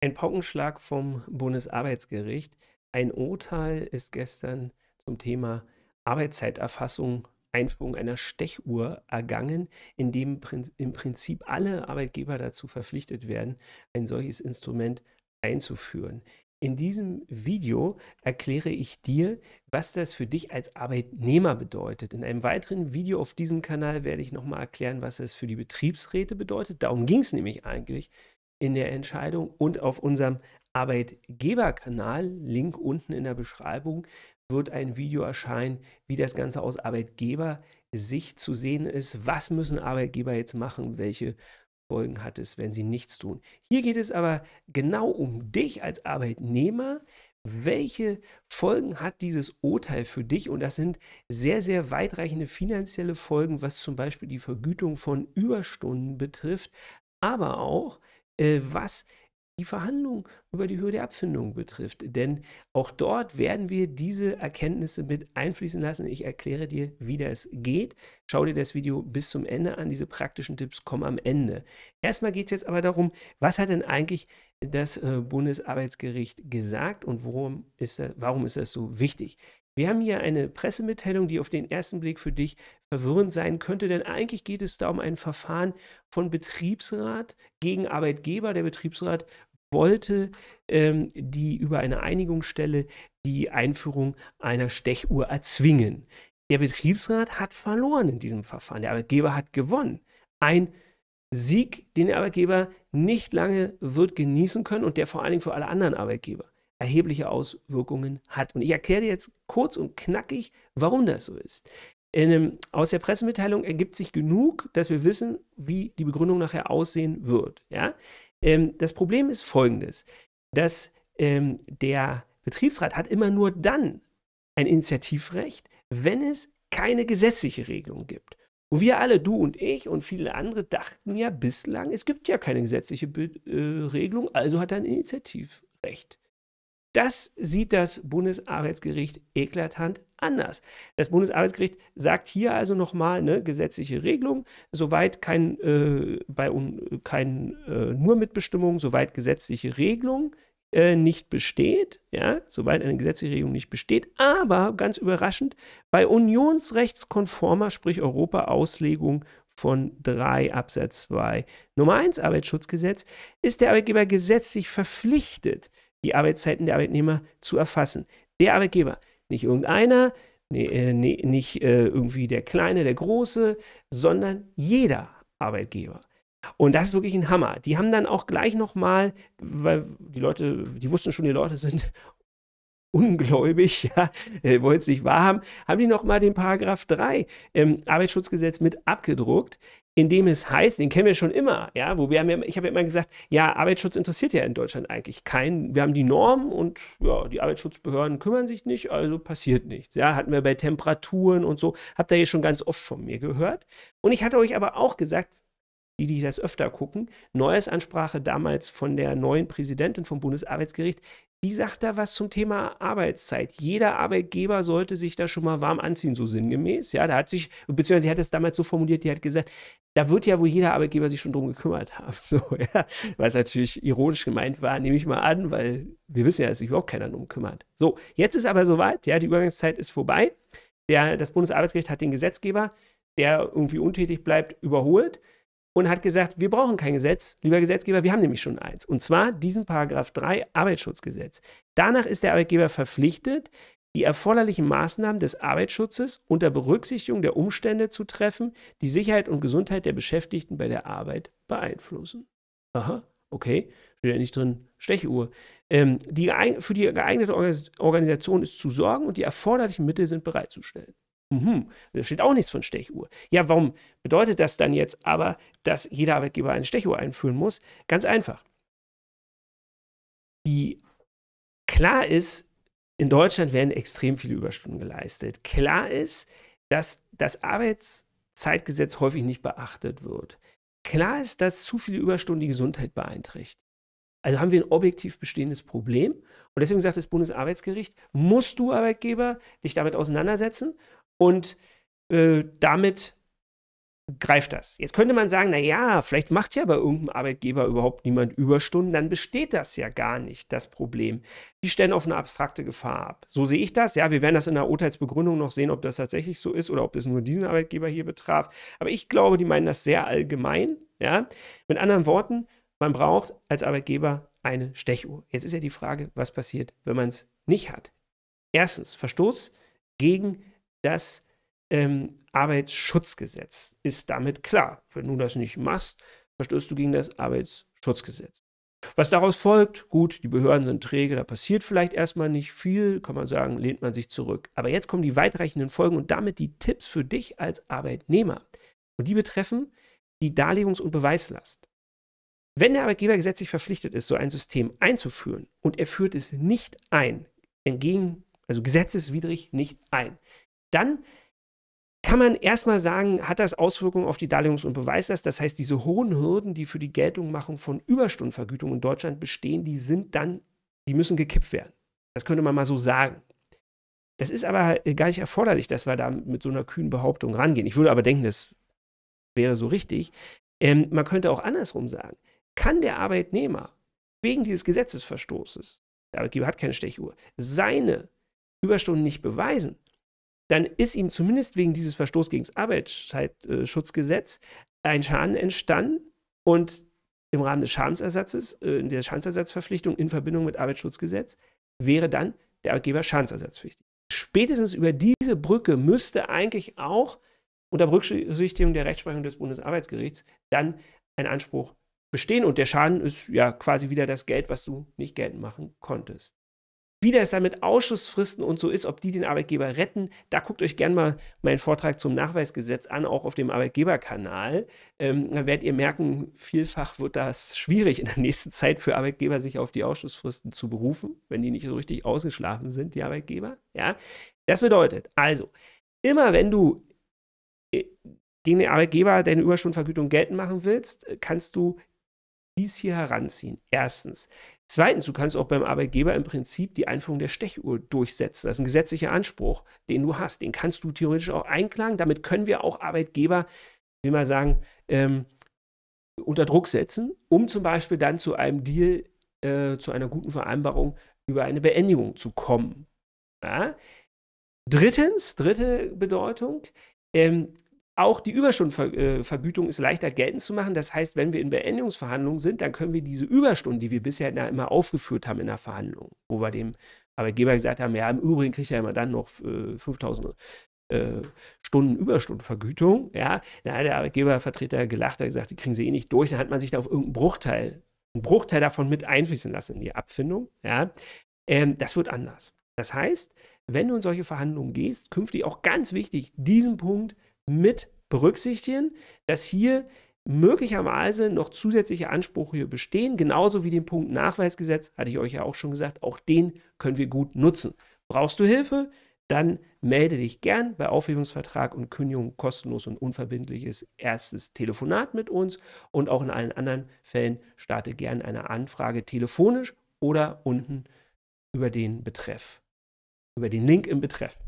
Ein Paukenschlag vom Bundesarbeitsgericht. Ein Urteil ist gestern zum Thema Arbeitszeiterfassung, Einführung einer Stechuhr ergangen, in dem im Prinzip alle Arbeitgeber dazu verpflichtet werden, ein solches Instrument einzuführen. In diesem Video erkläre ich dir, was das für dich als Arbeitnehmer bedeutet. In einem weiteren Video auf diesem Kanal werde ich nochmal erklären, was das für die Betriebsräte bedeutet. Darum ging es nämlich eigentlich in der Entscheidung und auf unserem Arbeitgeberkanal, Link unten in der Beschreibung, wird ein Video erscheinen, wie das Ganze aus Arbeitgebersicht zu sehen ist. Was müssen Arbeitgeber jetzt machen? Welche Folgen hat es, wenn sie nichts tun? Hier geht es aber genau um dich als Arbeitnehmer. Welche Folgen hat dieses Urteil für dich? Und das sind sehr, sehr weitreichende finanzielle Folgen, was zum Beispiel die Vergütung von Überstunden betrifft, aber auch äh, was die Verhandlungen über die Höhe der Abfindung betrifft. Denn auch dort werden wir diese Erkenntnisse mit einfließen lassen. Ich erkläre dir, wie das geht. Schau dir das Video bis zum Ende an. Diese praktischen Tipps kommen am Ende. Erstmal geht es jetzt aber darum, was hat denn eigentlich das äh, Bundesarbeitsgericht gesagt und worum ist das, warum ist das so wichtig? Wir haben hier eine Pressemitteilung, die auf den ersten Blick für dich verwirrend sein könnte, denn eigentlich geht es da um ein Verfahren von Betriebsrat gegen Arbeitgeber. Der Betriebsrat wollte ähm, die über eine Einigungsstelle die Einführung einer Stechuhr erzwingen. Der Betriebsrat hat verloren in diesem Verfahren. Der Arbeitgeber hat gewonnen. Ein Sieg, den der Arbeitgeber nicht lange wird genießen können und der vor allen Dingen für alle anderen Arbeitgeber erhebliche Auswirkungen hat. Und ich erkläre dir jetzt kurz und knackig, warum das so ist. In, ähm, aus der Pressemitteilung ergibt sich genug, dass wir wissen, wie die Begründung nachher aussehen wird. Ja? Ähm, das Problem ist folgendes, dass ähm, der Betriebsrat hat immer nur dann ein Initiativrecht, wenn es keine gesetzliche Regelung gibt. Und wir alle, du und ich und viele andere, dachten ja bislang, es gibt ja keine gesetzliche Be äh, Regelung, also hat er ein Initiativrecht. Das sieht das Bundesarbeitsgericht eklatant anders. Das Bundesarbeitsgericht sagt hier also nochmal eine gesetzliche Regelung, soweit kein, äh, bei un, kein äh, nur Mitbestimmung, soweit gesetzliche Regelung äh, nicht besteht, ja, soweit eine gesetzliche Regelung nicht besteht, aber ganz überraschend bei unionsrechtskonformer, sprich Europa-Auslegung von 3 Absatz 2 Nummer 1 Arbeitsschutzgesetz ist der Arbeitgeber gesetzlich verpflichtet, die Arbeitszeiten der Arbeitnehmer zu erfassen. Der Arbeitgeber, nicht irgendeiner, nee, äh, nee, nicht äh, irgendwie der Kleine, der Große, sondern jeder Arbeitgeber. Und das ist wirklich ein Hammer. Die haben dann auch gleich nochmal, weil die Leute, die wussten schon, die Leute sind ungläubig, ja, äh, wollen es nicht wahrhaben, haben die nochmal den Paragraph 3 im Arbeitsschutzgesetz mit abgedruckt, in dem es heißt, den kennen wir schon immer, ja, wo wir haben ja, ich habe ja immer gesagt, ja, Arbeitsschutz interessiert ja in Deutschland eigentlich keinen. Wir haben die Norm und ja, die Arbeitsschutzbehörden kümmern sich nicht, also passiert nichts. Ja, hatten wir bei Temperaturen und so, habt ihr hier schon ganz oft von mir gehört. Und ich hatte euch aber auch gesagt, die, die das öfter gucken. Neues Ansprache damals von der neuen Präsidentin vom Bundesarbeitsgericht, die sagt da was zum Thema Arbeitszeit. Jeder Arbeitgeber sollte sich da schon mal warm anziehen, so sinngemäß. Ja, da hat sich, beziehungsweise sie hat es damals so formuliert, die hat gesagt, da wird ja wohl jeder Arbeitgeber sich schon drum gekümmert haben. So, ja. Was natürlich ironisch gemeint war, nehme ich mal an, weil wir wissen ja, dass sich überhaupt keiner drum kümmert. So, jetzt ist aber soweit, ja, die Übergangszeit ist vorbei. Der, das Bundesarbeitsgericht hat den Gesetzgeber, der irgendwie untätig bleibt, überholt und hat gesagt, wir brauchen kein Gesetz, lieber Gesetzgeber, wir haben nämlich schon eins. Und zwar diesen Paragraph 3 Arbeitsschutzgesetz. Danach ist der Arbeitgeber verpflichtet, die erforderlichen Maßnahmen des Arbeitsschutzes unter Berücksichtigung der Umstände zu treffen, die Sicherheit und Gesundheit der Beschäftigten bei der Arbeit beeinflussen. Aha, okay, steht ja nicht drin, Stechuhr. Ähm, die, für die geeignete Organisation ist zu sorgen und die erforderlichen Mittel sind bereitzustellen. Mhm. Da steht auch nichts von Stechuhr. Ja, warum bedeutet das dann jetzt aber, dass jeder Arbeitgeber eine Stechuhr einführen muss? Ganz einfach. Die klar ist, in Deutschland werden extrem viele Überstunden geleistet. Klar ist, dass das Arbeitszeitgesetz häufig nicht beachtet wird. Klar ist, dass zu viele Überstunden die Gesundheit beeinträchtigen. Also haben wir ein objektiv bestehendes Problem. Und deswegen sagt das Bundesarbeitsgericht, musst du Arbeitgeber dich damit auseinandersetzen und äh, damit greift das. Jetzt könnte man sagen, naja, vielleicht macht ja bei irgendeinem Arbeitgeber überhaupt niemand Überstunden, dann besteht das ja gar nicht, das Problem. Die stellen auf eine abstrakte Gefahr ab. So sehe ich das. Ja, wir werden das in der Urteilsbegründung noch sehen, ob das tatsächlich so ist oder ob es nur diesen Arbeitgeber hier betraf. Aber ich glaube, die meinen das sehr allgemein. Ja? Mit anderen Worten, man braucht als Arbeitgeber eine Stechuhr. Jetzt ist ja die Frage, was passiert, wenn man es nicht hat. Erstens, Verstoß gegen das ähm, Arbeitsschutzgesetz ist damit klar. Wenn du das nicht machst, verstößt du gegen das Arbeitsschutzgesetz. Was daraus folgt, gut, die Behörden sind träge, da passiert vielleicht erstmal nicht viel, kann man sagen, lehnt man sich zurück. Aber jetzt kommen die weitreichenden Folgen und damit die Tipps für dich als Arbeitnehmer. Und die betreffen die Darlegungs- und Beweislast. Wenn der Arbeitgeber gesetzlich verpflichtet ist, so ein System einzuführen und er führt es nicht ein, entgegen, also gesetzeswidrig nicht ein, dann kann man erstmal sagen, hat das Auswirkungen auf die Darlegungs- und Beweislast? Das heißt, diese hohen Hürden, die für die Geltungmachung von Überstundenvergütung in Deutschland bestehen, die sind dann, die müssen gekippt werden. Das könnte man mal so sagen. Das ist aber gar nicht erforderlich, dass wir da mit so einer kühnen Behauptung rangehen. Ich würde aber denken, das wäre so richtig. Ähm, man könnte auch andersrum sagen, kann der Arbeitnehmer wegen dieses Gesetzesverstoßes, der Arbeitgeber hat keine Stechuhr, seine Überstunden nicht beweisen, dann ist ihm zumindest wegen dieses Verstoß gegen das Arbeitsschutzgesetz ein Schaden entstanden und im Rahmen des Schadensersatzes, äh, in der Schadensersatzverpflichtung in Verbindung mit Arbeitsschutzgesetz, wäre dann der Arbeitgeber schadensersatzpflichtig. Spätestens über diese Brücke müsste eigentlich auch unter Berücksichtigung der Rechtsprechung des Bundesarbeitsgerichts dann ein Anspruch bestehen und der Schaden ist ja quasi wieder das Geld, was du nicht geltend machen konntest. Wie das dann mit Ausschussfristen und so ist, ob die den Arbeitgeber retten, da guckt euch gerne mal meinen Vortrag zum Nachweisgesetz an, auch auf dem Arbeitgeberkanal. Ähm, da werdet ihr merken, vielfach wird das schwierig in der nächsten Zeit für Arbeitgeber, sich auf die Ausschussfristen zu berufen, wenn die nicht so richtig ausgeschlafen sind, die Arbeitgeber. Ja? Das bedeutet also, immer wenn du äh, gegen den Arbeitgeber deine Überstundenvergütung geltend machen willst, kannst du dies hier heranziehen. Erstens. Zweitens, du kannst auch beim Arbeitgeber im Prinzip die Einführung der Stechuhr durchsetzen. Das ist ein gesetzlicher Anspruch, den du hast. Den kannst du theoretisch auch einklagen. Damit können wir auch Arbeitgeber, wie mal sagen, ähm, unter Druck setzen, um zum Beispiel dann zu einem Deal, äh, zu einer guten Vereinbarung über eine Beendigung zu kommen. Ja? Drittens, dritte Bedeutung, ähm, auch die Überstundenvergütung äh, ist leichter geltend zu machen. Das heißt, wenn wir in Beendigungsverhandlungen sind, dann können wir diese Überstunden, die wir bisher immer aufgeführt haben in der Verhandlung, wo wir dem Arbeitgeber gesagt haben, ja, im Übrigen kriegt er immer dann noch 5000 äh, äh, Stunden Überstundenvergütung. Ja, da hat der Arbeitgebervertreter gelacht, hat gesagt, die kriegen sie eh nicht durch. Dann hat man sich da auf irgendeinen Bruchteil, einen Bruchteil davon mit einfließen lassen in die Abfindung. Ja, ähm, das wird anders. Das heißt, wenn du in solche Verhandlungen gehst, künftig auch ganz wichtig, diesen Punkt mit berücksichtigen, dass hier möglicherweise noch zusätzliche Ansprüche bestehen, genauso wie den Punkt Nachweisgesetz, hatte ich euch ja auch schon gesagt, auch den können wir gut nutzen. Brauchst du Hilfe? Dann melde dich gern bei Aufhebungsvertrag und Kündigung kostenlos und unverbindliches erstes Telefonat mit uns und auch in allen anderen Fällen starte gern eine Anfrage telefonisch oder unten über den Betreff, über den Link im Betreff.